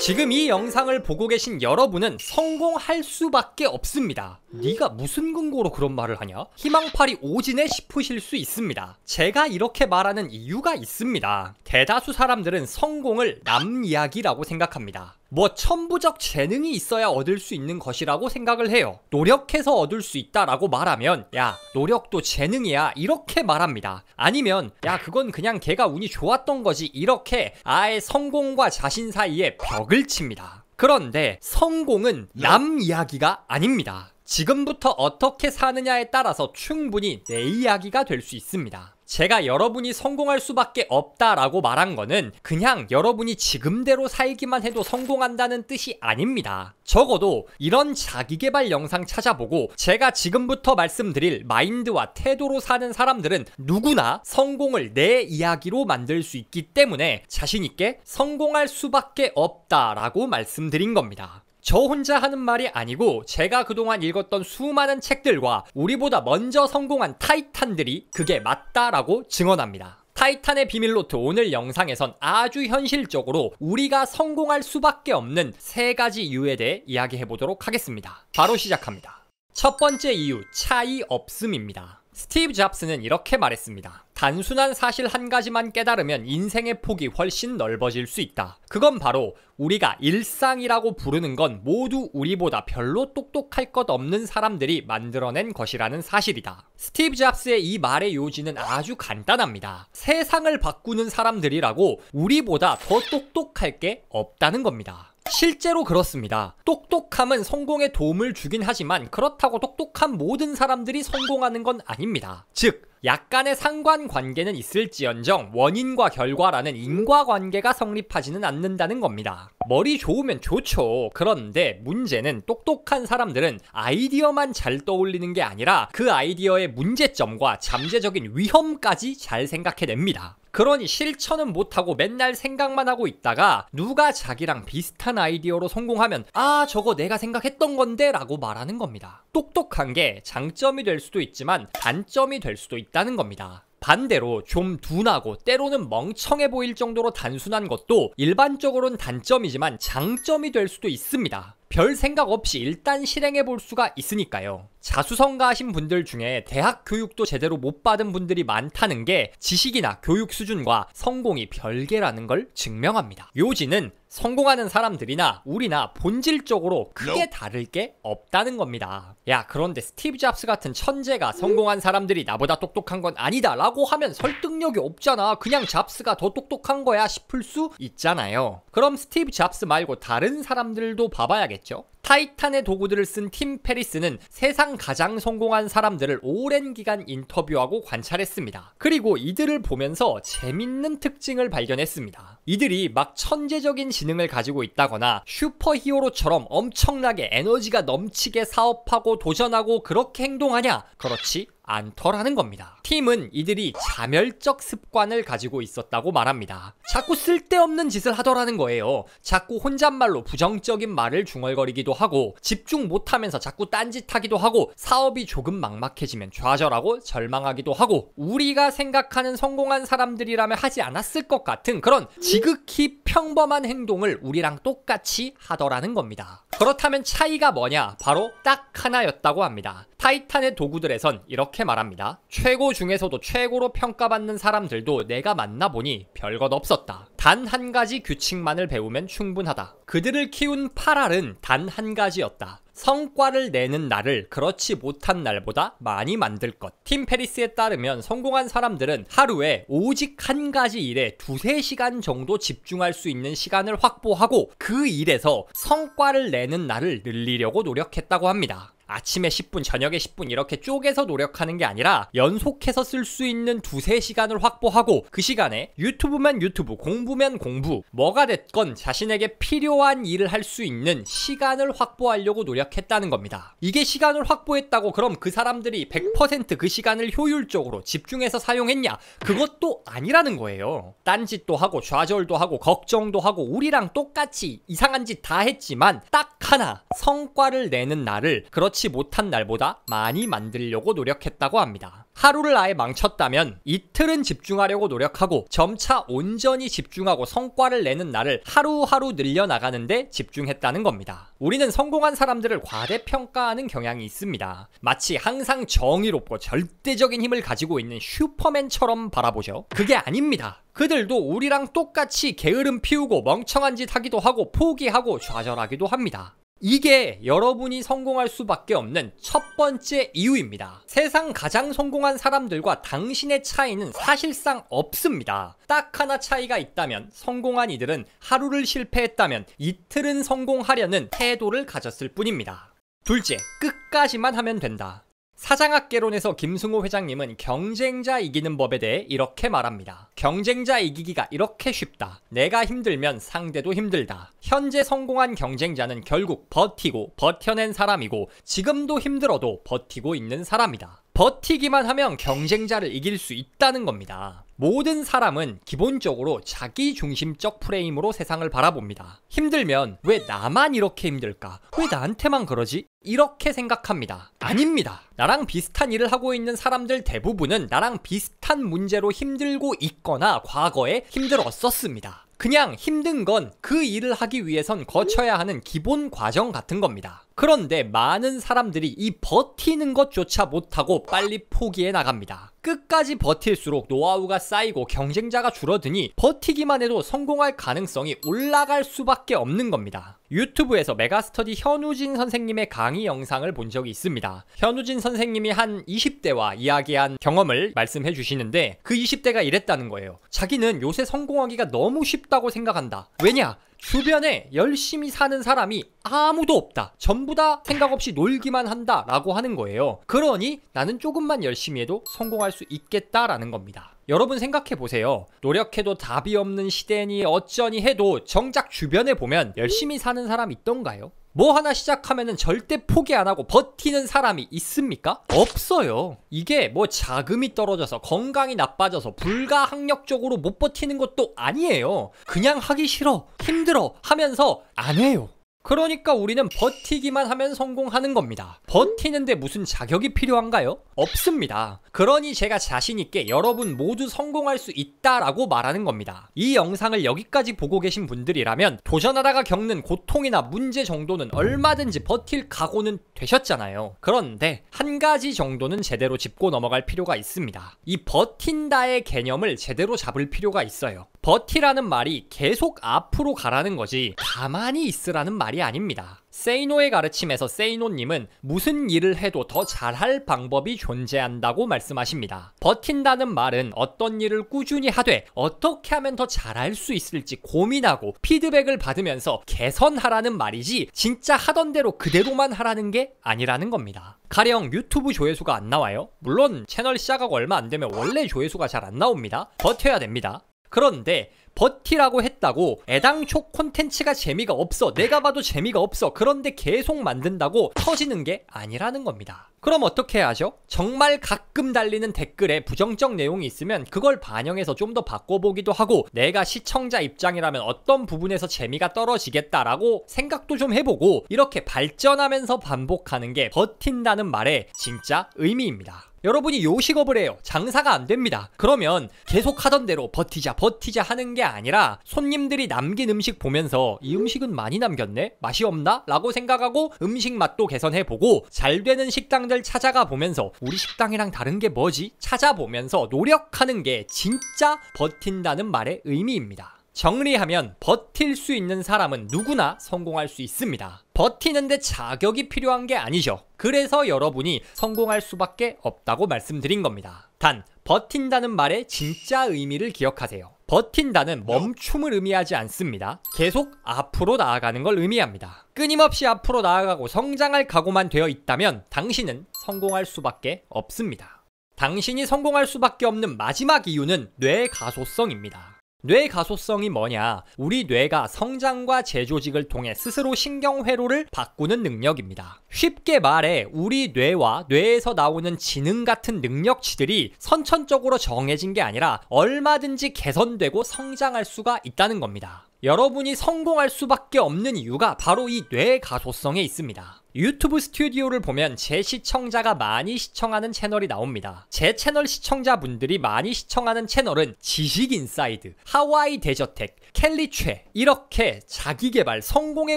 지금 이 영상을 보고 계신 여러분은 성공할 수밖에 없습니다. 네가 무슨 근거로 그런 말을 하냐? 희망팔이 오지네 싶으실 수 있습니다. 제가 이렇게 말하는 이유가 있습니다. 대다수 사람들은 성공을 남 이야기라고 생각합니다. 뭐 천부적 재능이 있어야 얻을 수 있는 것이라고 생각을 해요. 노력해서 얻을 수 있다라고 말하면 야 노력도 재능이야 이렇게 말합니다. 아니면 야 그건 그냥 걔가 운이 좋았던 거지 이렇게 아예 성공과 자신 사이에 벽을 칩니다. 그런데 성공은 남 이야기가 아닙니다. 지금부터 어떻게 사느냐에 따라서 충분히 내 이야기가 될 수 있습니다. 제가 여러분이 성공할 수밖에 없다라고 말한 거는 그냥 여러분이 지금대로 살기만 해도 성공한다는 뜻이 아닙니다. 적어도 이런 자기개발 영상 찾아보고 제가 지금부터 말씀드릴 마인드와 태도로 사는 사람들은 누구나 성공을 내 이야기로 만들 수 있기 때문에 자신있게 성공할 수밖에 없다라고 말씀드린 겁니다. 저 혼자 하는 말이 아니고 제가 그동안 읽었던 수많은 책들과 우리보다 먼저 성공한 타이탄들이 그게 맞다라고 증언합니다. 타이탄의 비밀노트 오늘 영상에선 아주 현실적으로 우리가 성공할 수밖에 없는 세 가지 이유에 대해 이야기해 보도록 하겠습니다. 바로 시작합니다. 첫 번째 이유, 차이 없음입니다. 스티브 잡스는 이렇게 말했습니다. 단순한 사실 한 가지만 깨달으면 인생의 폭이 훨씬 넓어질 수 있다. 그건 바로 우리가 일상이라고 부르는 건 모두 우리보다 별로 똑똑할 것 없는 사람들이 만들어낸 것이라는 사실이다. 스티브 잡스의 이 말의 요지는 아주 간단합니다. 세상을 바꾸는 사람들이라고 우리보다 더 똑똑할 게 없다는 겁니다. 실제로 그렇습니다. 똑똑함은 성공에 도움을 주긴 하지만 그렇다고 똑똑한 모든 사람들이 성공하는 건 아닙니다. 즉, 약간의 상관관계는 있을지언정 원인과 결과라는 인과관계가 성립하지는 않는다는 겁니다. 머리 좋으면 좋죠. 그런데 문제는 똑똑한 사람들은 아이디어만 잘 떠올리는 게 아니라 그 아이디어의 문제점과 잠재적인 위험까지 잘 생각해냅니다. 그러니 실천은 못하고 맨날 생각만 하고 있다가 누가 자기랑 비슷한 아이디어로 성공하면 아 저거 내가 생각했던 건데 라고 말하는 겁니다. 똑똑한 게 장점이 될 수도 있지만 단점이 될 수도 있다는 겁니다. 반대로 좀 둔하고 때로는 멍청해 보일 정도로 단순한 것도 일반적으로는 단점이지만 장점이 될 수도 있습니다. 별 생각 없이 일단 실행해 볼 수가 있으니까요. 자수성가하신 분들 중에 대학 교육도 제대로 못 받은 분들이 많다는 게 지식이나 교육 수준과 성공이 별개라는 걸 증명합니다. 요지는 성공하는 사람들이나 우리나 본질적으로 크게 다를 게 없다는 겁니다. 야 그런데 스티브 잡스 같은 천재가 성공한 사람들이 나보다 똑똑한 건 아니다 라고 하면 설득력이 없잖아 그냥 잡스가 더 똑똑한 거야 싶을 수 있잖아요. 그럼 스티브 잡스 말고 다른 사람들도 봐봐야겠죠? 타이탄의 도구들을 쓴 팀 페리스는 세상 가장 성공한 사람들을 오랜 기간 인터뷰하고 관찰했습니다. 그리고 이들을 보면서 재밌는 특징을 발견했습니다. 이들이 막 천재적인 지능을 가지고 있다거나 슈퍼 히어로처럼 엄청나게 에너지가 넘치게 사업하고 도전하고 그렇게 행동하냐? 그렇지 않더라는 겁니다. 팀은 이들이 자멸적 습관을 가지고 있었다고 말합니다. 자꾸 쓸데없는 짓을 하더라는 거예요. 자꾸 혼잣말로 부정적인 말을 중얼거리기도 하고 집중 못하면서 자꾸 딴짓하기도 하고 사업이 조금 막막해지면 좌절하고 절망하기도 하고 우리가 생각하는 성공한 사람들이라면 하지 않았을 것 같은 그런 지극히 평범한 행동을 우리랑 똑같이 하더라는 겁니다. 그렇다면 차이가 뭐냐? 바로 딱 하나였다고 합니다. 타이탄의 도구들에선 이렇게 이렇게 말합니다. 최고 중에서도 최고로 평가받는 사람들도 내가 만나보니 별것 없었다. 단 한 가지 규칙만을 배우면 충분하다. 그들을 키운 파랄은 단 한 가지였다. 성과를 내는 날을 그렇지 못한 날보다 많이 만들 것. 팀 페리스에 따르면 성공한 사람들은 하루에 오직 한 가지 일에 두세 시간 정도 집중할 수 있는 시간을 확보하고 그 일에서 성과를 내는 날을 늘리려고 노력했다고 합니다. 아침에 10분, 저녁에 10분 이렇게 쪼개서 노력하는 게 아니라 연속해서 쓸 수 있는 두세 시간을 확보하고 그 시간에 유튜브면 유튜브, 공부면 공부, 뭐가 됐건 자신에게 필요한 일을 할 수 있는 시간을 확보하려고 노력했다는 겁니다. 이게 시간을 확보했다고 그럼 그 사람들이 100%그 시간을 효율적으로 집중해서 사용했냐? 그것도 아니라는 거예요. 딴짓도 하고 좌절도 하고 걱정도 하고 우리랑 똑같이 이상한 짓 다 했지만 딱 하나 성과를 내는 나를 그렇지 예상치 못한 날보다 많이 만들려고 노력했다고 합니다. 하루를 아예 망쳤다면 이틀은 집중하려고 노력하고 점차 온전히 집중하고 성과를 내는 날을 하루하루 늘려나가는데 집중했다는 겁니다. 우리는 성공한 사람들을 과대평가하는 경향이 있습니다. 마치 항상 정의롭고 절대적인 힘을 가지고 있는 슈퍼맨처럼 바라보죠. 그게 아닙니다. 그들도 우리랑 똑같이 게으름 피우고 멍청한 짓 하기도 하고 포기하고 좌절하기도 합니다. 이게 여러분이 성공할 수밖에 없는 첫 번째 이유입니다. 세상 가장 성공한 사람들과 당신의 차이는 사실상 없습니다. 딱 하나 차이가 있다면 성공한 이들은 하루를 실패했다면 이틀은 성공하려는 태도를 가졌을 뿐입니다. 둘째, 끝까지만 하면 된다. 사장학개론에서 김승호 회장님은 경쟁자 이기는 법에 대해 이렇게 말합니다. 경쟁자 이기기가 이렇게 쉽다. 내가 힘들면 상대도 힘들다. 현재 성공한 경쟁자는 결국 버티고 버텨낸 사람이고 지금도 힘들어도 버티고 있는 사람이다. 버티기만 하면 경쟁자를 이길 수 있다는 겁니다. 모든 사람은 기본적으로 자기 중심적 프레임으로 세상을 바라봅니다. 힘들면 왜 나만 이렇게 힘들까? 왜 나한테만 그러지? 이렇게 생각합니다. 아닙니다. 나랑 비슷한 일을 하고 있는 사람들 대부분은 나랑 비슷한 문제로 힘들고 있거나 과거에 힘들었었습니다. 그냥 힘든 건 그 일을 하기 위해선 거쳐야 하는 기본 과정 같은 겁니다. 그런데 많은 사람들이 이 버티는 것조차 못하고 빨리 포기해 나갑니다. 끝까지 버틸수록 노하우가 쌓이고 경쟁자가 줄어드니 버티기만 해도 성공할 가능성이 올라갈 수밖에 없는 겁니다. 유튜브에서 메가스터디 현우진 선생님의 강의 영상을 본 적이 있습니다. 현우진 선생님이 한 20대와 이야기한 경험을 말씀해 주시는데 그 20대가 이랬다는 거예요. 자기는 요새 성공하기가 너무 쉽다고 생각한다. 왜냐? 주변에 열심히 사는 사람이 아무도 없다. 전부 다 생각 없이 놀기만 한다. 라고 하는 거예요. 그러니 나는 조금만 열심히 해도 성공할 살아갈 수 있겠다라는 겁니다. 여러분 생각해 보세요. 노력해도 답이 없는 시대니 어쩌니 해도 정작 주변에 보면 열심히 사는 사람 있던가요? 뭐 하나 시작하면 절대 포기 안 하고 버티는 사람이 있습니까? 없어요. 이게 뭐 자금이 떨어져서 건강이 나빠져서 불가항력적으로 못 버티는 것도 아니에요. 그냥 하기 싫어, 힘들어 하면서 안 해요. 그러니까 우리는 버티기만 하면 성공하는 겁니다. 버티는데 무슨 자격이 필요한가요? 없습니다. 그러니 제가 자신있게 여러분 모두 성공할 수 있다라고 말하는 겁니다. 이 영상을 여기까지 보고 계신 분들이라면 도전하다가 겪는 고통이나 문제 정도는 얼마든지 버틸 각오는 되셨잖아요. 그런데 한 가지 정도는 제대로 짚고 넘어갈 필요가 있습니다. 이 버틴다의 개념을 제대로 잡을 필요가 있어요. 버티라는 말이 계속 앞으로 가라는 거지 가만히 있으라는 말이 아닙니다. 세이노의 가르침에서 세이노님은 무슨 일을 해도 더 잘할 방법이 존재한다고 말씀하십니다. 버틴다는 말은 어떤 일을 꾸준히 하되 어떻게 하면 더 잘할 수 있을지 고민하고 피드백을 받으면서 개선하라는 말이지 진짜 하던 대로 그대로만 하라는 게 아니라는 겁니다. 가령 유튜브 조회수가 안 나와요? 물론 채널 시작하고 얼마 안 되면 원래 조회수가 잘 안 나옵니다. 버텨야 됩니다. 그런데 버티라고 했다고 애당초 콘텐츠가 재미가 없어 내가 봐도 재미가 없어 그런데 계속 만든다고 터지는 게 아니라는 겁니다 그럼 어떻게 하죠? 정말 가끔 달리는 댓글에 부정적 내용이 있으면 그걸 반영해서 좀 더 바꿔보기도 하고 내가 시청자 입장이라면 어떤 부분에서 재미가 떨어지겠다라고 생각도 좀 해보고 이렇게 발전하면서 반복하는 게 버틴다는 말의 진짜 의미입니다 여러분이 요식업을 해요. 장사가 안 됩니다. 그러면 계속 하던 대로 버티자 버티자 하는 게 아니라 손님들이 남긴 음식 보면서 이 음식은 많이 남겼네? 맛이 없나? 라고 생각하고 음식 맛도 개선해보고 잘 되는 식당들 찾아가 보면서 우리 식당이랑 다른 게 뭐지? 찾아보면서 노력하는 게 진짜 버틴다는 말의 의미입니다. 정리하면 버틸 수 있는 사람은 누구나 성공할 수 있습니다. 버티는데 자격이 필요한 게 아니죠. 그래서 여러분이 성공할 수밖에 없다고 말씀드린 겁니다. 단, 버틴다는 말의 진짜 의미를 기억하세요. 버틴다는 멈춤을 의미하지 않습니다. 계속 앞으로 나아가는 걸 의미합니다. 끊임없이 앞으로 나아가고 성장할 각오만 되어 있다면 당신은 성공할 수밖에 없습니다. 당신이 성공할 수밖에 없는 마지막 이유는 뇌 가소성입니다. 뇌 가소성이 뭐냐? 우리 뇌가 성장과 재조직을 통해 스스로 신경회로를 바꾸는 능력입니다. 쉽게 말해 우리 뇌와 뇌에서 나오는 지능 같은 능력치들이 선천적으로 정해진 게 아니라 얼마든지 개선되고 성장할 수가 있다는 겁니다. 여러분이 성공할 수밖에 없는 이유가 바로 이 뇌 가소성에 있습니다. 유튜브 스튜디오를 보면 제 시청자가 많이 시청하는 채널이 나옵니다. 제 채널 시청자분들이 많이 시청하는 채널은 지식인사이드, 하와이 대저택, 켈리최 이렇게 자기개발 성공에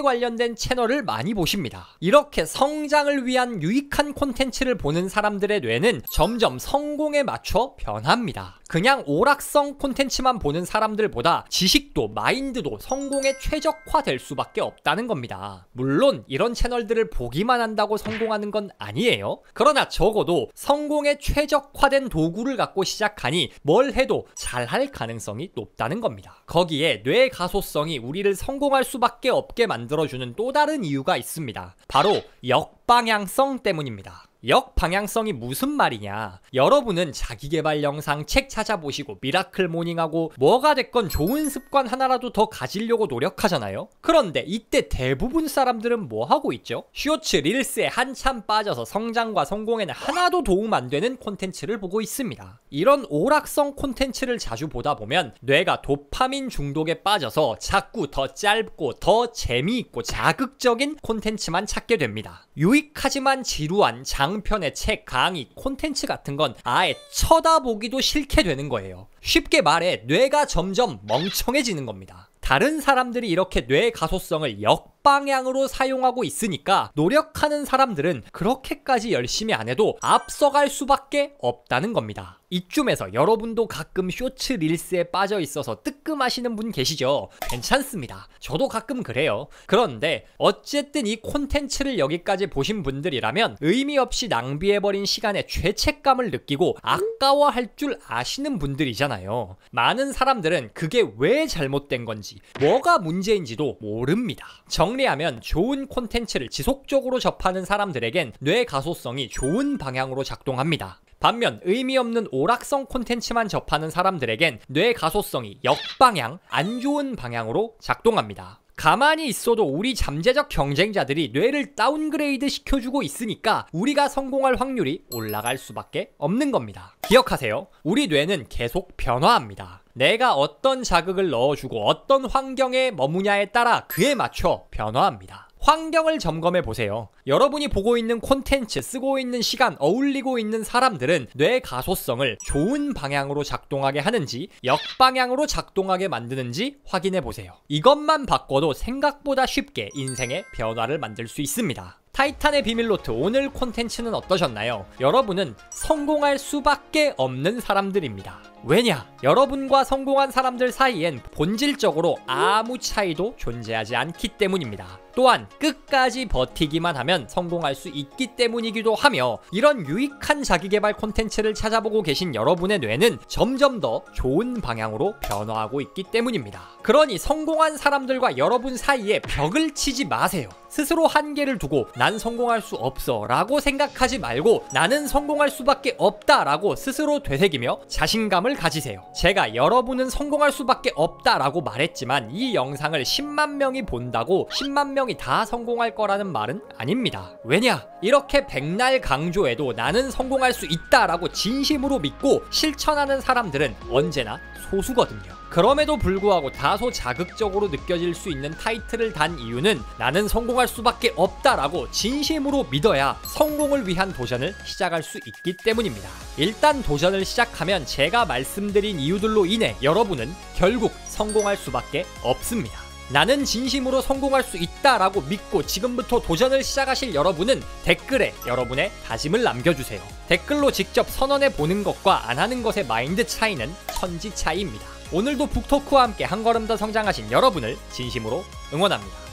관련된 채널을 많이 보십니다. 이렇게 성장을 위한 유익한 콘텐츠를 보는 사람들의 뇌는 점점 성공에 맞춰 변합니다. 그냥 오락성 콘텐츠만 보는 사람들보다 지식도 마인드도 성공에 최적화될 수밖에 없다는 겁니다. 물론 이런 채널들을 보 보기만 한다고 성공하는 건 아니에요. 그러나 적어도 성공에 최적화된 도구를 갖고 시작하니 뭘 해도 잘할 가능성이 높다는 겁니다. 거기에 뇌 가소성이 우리를 성공할 수밖에 없게 만들어주는 또 다른 이유가 있습니다. 바로 역방향성 때문입니다. 역방향성이 무슨 말이냐 여러분은 자기개발 영상 책 찾아보시고 미라클 모닝하고 뭐가 됐건 좋은 습관 하나라도 더 가지려고 노력하잖아요 그런데 이때 대부분 사람들은 뭐 하고 있죠? 쇼츠 릴스에 한참 빠져서 성장과 성공에는 하나도 도움 안 되는 콘텐츠를 보고 있습니다 이런 오락성 콘텐츠를 자주 보다 보면 뇌가 도파민 중독에 빠져서 자꾸 더 짧고 더 재미있고 자극적인 콘텐츠만 찾게 됩니다 유익하지만 지루한 장편의 책, 강의, 콘텐츠 같은 건 아예 쳐다보기도 싫게 되는 거예요. 쉽게 말해 뇌가 점점 멍청해지는 겁니다. 다른 사람들이 이렇게 뇌 가소성을 역 역방향으로 사용하고 있으니까 노력하는 사람들은 그렇게까지 열심히 안 해도 앞서갈 수밖에 없다는 겁니다. 이쯤에서 여러분도 가끔 쇼츠 릴스에 빠져 있어서 뜨끔하시는 분 계시죠? 괜찮습니다. 저도 가끔 그래요. 그런데 어쨌든 이 콘텐츠를 여기까지 보신 분들이라면 의미 없이 낭비해버린 시간에 죄책감을 느끼고 아까워할 줄 아시는 분들이잖아요. 많은 사람들은 그게 왜 잘못된 건지, 뭐가 문제인지도 모릅니다. 정 정리하면 좋은 콘텐츠를 지속적으로 접하는 사람들에겐 뇌 가소성이 좋은 방향으로 작동합니다. 반면 의미 없는 오락성 콘텐츠만 접하는 사람들에겐 뇌 가소성이 역방향, 안 좋은 방향으로 작동합니다. 가만히 있어도 우리 잠재적 경쟁자들이 뇌를 다운그레이드 시켜주고 있으니까 우리가 성공할 확률이 올라갈 수밖에 없는 겁니다. 기억하세요. 우리 뇌는 계속 변화합니다. 내가 어떤 자극을 넣어주고 어떤 환경에 머무냐에 따라 그에 맞춰 변화합니다. 환경을 점검해 보세요. 여러분이 보고 있는 콘텐츠, 쓰고 있는 시간, 어울리고 있는 사람들은 뇌 가소성을 좋은 방향으로 작동하게 하는지 역방향으로 작동하게 만드는지 확인해 보세요. 이것만 바꿔도 생각보다 쉽게 인생의 변화를 만들 수 있습니다. 타이탄의 비밀노트 오늘 콘텐츠는 어떠셨나요? 여러분은 성공할 수밖에 없는 사람들입니다. 왜냐? 여러분과 성공한 사람들 사이엔 본질적으로 아무 차이도 존재하지 않기 때문입니다. 또한 끝까지 버티기만 하면 성공할 수 있기 때문이기도 하며 이런 유익한 자기개발 콘텐츠를 찾아보고 계신 여러분의 뇌는 점점 더 좋은 방향으로 변화하고 있기 때문입니다. 그러니 성공한 사람들과 여러분 사이에 벽을 치지 마세요. 스스로 한계를 두고 난 성공할 수 없어 라고 생각하지 말고 나는 성공할 수밖에 없다 라고 스스로 되새기며 자신감을 가지세요. 제가 여러분은 성공할 수밖에 없다 라고 말했지만 이 영상을 10만 명이 본다고 10만 명 명이 다 성공할 거라는 말은 아닙니다. 왜냐? 이렇게 백날 강조해도 나는 성공할 수 있다라고 진심으로 믿고 실천하는 사람들은 언제나 소수거든요. 그럼에도 불구하고 다소 자극적으로 느껴질 수 있는 타이틀을 단 이유는 나는 성공할 수밖에 없다라고 진심으로 믿어야 성공을 위한 도전을 시작할 수 있기 때문입니다. 일단 도전을 시작하면 제가 말씀드린 이유들로 인해 여러분은 결국 성공할 수밖에 없습니다. 나는 진심으로 성공할 수 있다라고 믿고 지금부터 도전을 시작하실 여러분은 댓글에 여러분의 다짐을 남겨주세요. 댓글로 직접 선언해 보는 것과 안 하는 것의 마인드 차이는 천지 차이입니다. 오늘도 북토크와 함께 한 걸음 더 성장하신 여러분을 진심으로 응원합니다.